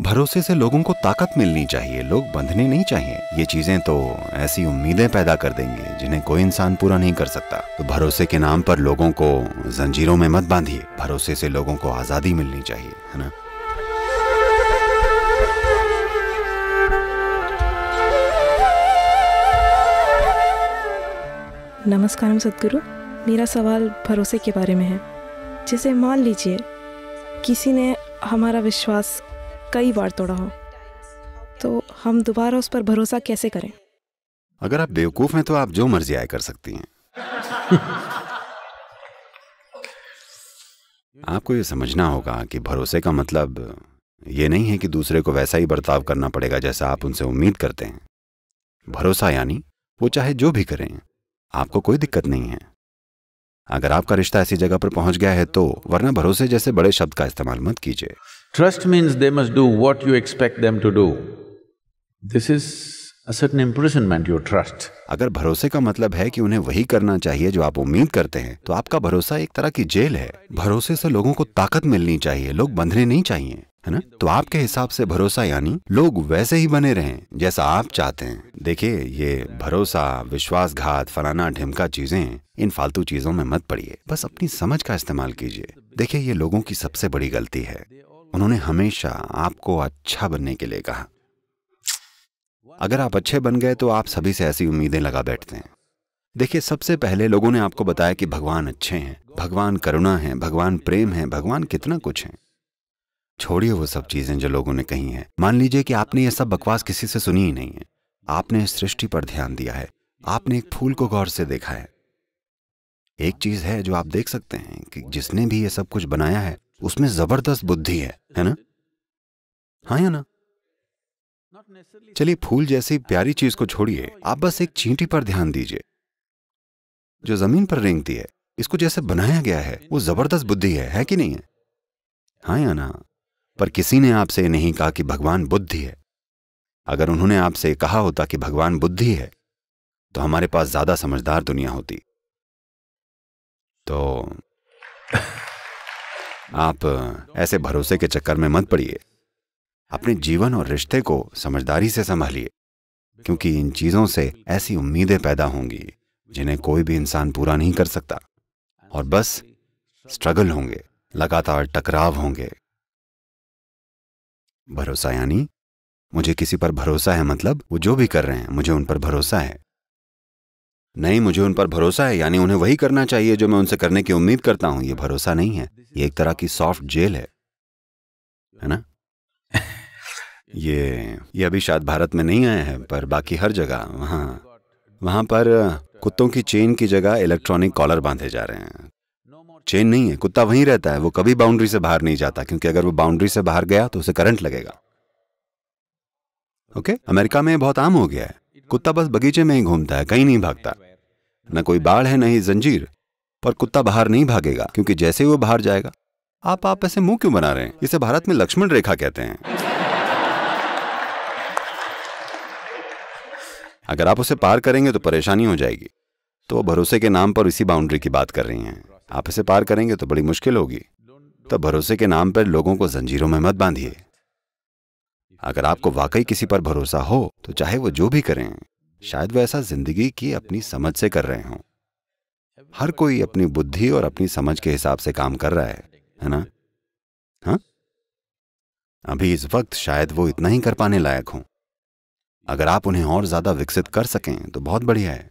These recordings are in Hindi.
भरोसे से लोगों को ताकत मिलनी चाहिए लोग बंधने नहीं चाहिए ये चीजें तो ऐसी उम्मीदें पैदा कर देंगे जिन्हें कोई इंसान पूरा नहीं कर सकता तो भरोसे के नाम पर लोगों को जंजीरों में मत बांधिए भरोसे से लोगों को आजादी मिलनी चाहिए है ना नमस्कार सदगुरु मेरा सवाल भरोसे के बारे में है जिसे मान लीजिए किसी ने हमारा विश्वास कई बार तोड़ा हो तो हम दोबारा उस पर भरोसा कैसे करें अगर आप बेवकूफ़ हैं तो आप जो मर्जी आए कर सकती हैं आपको ये समझना होगा कि भरोसे का मतलब ये नहीं है कि दूसरे को वैसा ही बर्ताव करना पड़ेगा जैसा आप उनसे उम्मीद करते हैं भरोसा यानी वो चाहे जो भी करें आपको कोई दिक्कत नहीं है अगर आपका रिश्ता ऐसी जगह पर पहुंच गया है तो वरना भरोसे जैसे बड़े शब्द का इस्तेमाल मत कीजिए Trust means they must do what you expect them to do. This is a certain imprisonment, you trust. अगर भरोसे का मतलब है कि उन्हें वही करना चाहिए जो आप उम्मीद करते हैं तो आपका भरोसा एक तरह की जेल है भरोसे से लोगों को ताकत मिलनी चाहिए लोग बंधने नहीं चाहिए है ना तो आपके हिसाब से भरोसा यानी लोग वैसे ही बने रहें जैसा आप चाहते हैं देखिए ये भरोसा विश्वासघात फलाना ढिमका चीजें इन फालतू चीजों में मत पड़िए बस अपनी समझ का इस्तेमाल कीजिए देखिए ये लोगों की सबसे बड़ी गलती है उन्होंने हमेशा आपको अच्छा बनने के लिए कहा अगर आप अच्छे बन गए तो आप सभी से ऐसी उम्मीदें लगा बैठते हैं देखिए सबसे पहले लोगों ने आपको बताया कि भगवान अच्छे हैं भगवान करुणा है भगवान प्रेम है भगवान कितना कुछ है छोड़िए वो सब चीजें जो लोगों ने कही हैं मान लीजिए कि आपने ये सब बकवास किसी से सुनी ही नहीं है आपने सृष्टि पर ध्यान दिया है आपने एक फूल को गौर से देखा है एक चीज है जो आप देख सकते हैं कि जिसने भी ये सब कुछ बनाया है उसमें जबरदस्त बुद्धि है है ना हाँ या ना चलिए फूल जैसी प्यारी चीज को छोड़िए आप बस एक चींटी पर ध्यान दीजिए जो जमीन पर रेंगती है इसको जैसे बनाया गया है वो जबरदस्त बुद्धि है है कि नहीं है हाँ या ना पर किसी ने आपसे नहीं कहा कि भगवान बुद्धि है अगर उन्होंने आपसे कहा होता कि भगवान बुद्धि है तो हमारे पास ज्यादा समझदार दुनिया होती तो आप ऐसे भरोसे के चक्कर में मत पड़िए अपने जीवन और रिश्ते को समझदारी से संभालिए क्योंकि इन चीज़ों से ऐसी उम्मीदें पैदा होंगी जिन्हें कोई भी इंसान पूरा नहीं कर सकता और बस स्ट्रगल होंगे लगातार टकराव होंगे भरोसा यानी मुझे किसी पर भरोसा है मतलब वो जो भी कर रहे हैं मुझे उन पर भरोसा है नहीं मुझे उन पर भरोसा है यानी उन्हें वही करना चाहिए जो मैं उनसे करने की उम्मीद करता हूं ये भरोसा नहीं है ये एक तरह की सॉफ्ट जेल है है ना ये ये अभी शायद भारत में नहीं आया है पर बाकी हर जगह वहाँ वहाँ पर कुत्तों की चेन की जगह इलेक्ट्रॉनिक कॉलर बांधे जा रहे हैं चेन नहीं है कुत्ता वहीं रहता है वो कभी बाउंड्री से बाहर नहीं जाता क्योंकि अगर वो बाउंड्री से बाहर गया तो उसे करंट लगेगा ओके अमेरिका में बहुत आम हो गया है कुत्ता बस बगीचे में ही घूमता है कहीं नहीं भागता न कोई बाढ़ है न ही जंजीर पर कुत्ता बाहर नहीं भागेगा क्योंकि जैसे ही वो बाहर जाएगा आप आप ऐसे मुंह क्यों बना रहे हैं इसे भारत में लक्ष्मण रेखा कहते हैं अगर आप उसे पार करेंगे तो परेशानी हो जाएगी तो भरोसे के नाम पर इसी बाउंड्री की बात कर रही हैं आप इसे पार करेंगे तो बड़ी मुश्किल होगी तो भरोसे के नाम पर लोगों को जंजीरों में मत बांधिए अगर आपको वाकई किसी पर भरोसा हो तो चाहे वो जो भी करें शायद वह ऐसा जिंदगी की अपनी समझ से कर रहे हों हर कोई अपनी बुद्धि और अपनी समझ के हिसाब से काम कर रहा है है ना हा? अभी इस वक्त शायद वो इतना ही कर पाने लायक हो अगर आप उन्हें और ज्यादा विकसित कर सकें तो बहुत बढ़िया है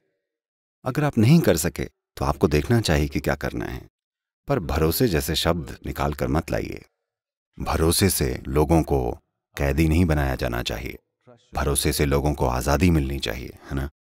अगर आप नहीं कर सके तो आपको देखना चाहिए कि क्या करना है पर भरोसे जैसे शब्द निकाल कर मत लाइए भरोसे से लोगों को कैदी नहीं बनाया जाना चाहिए भरोसे से लोगों को आज़ादी मिलनी चाहिए है ना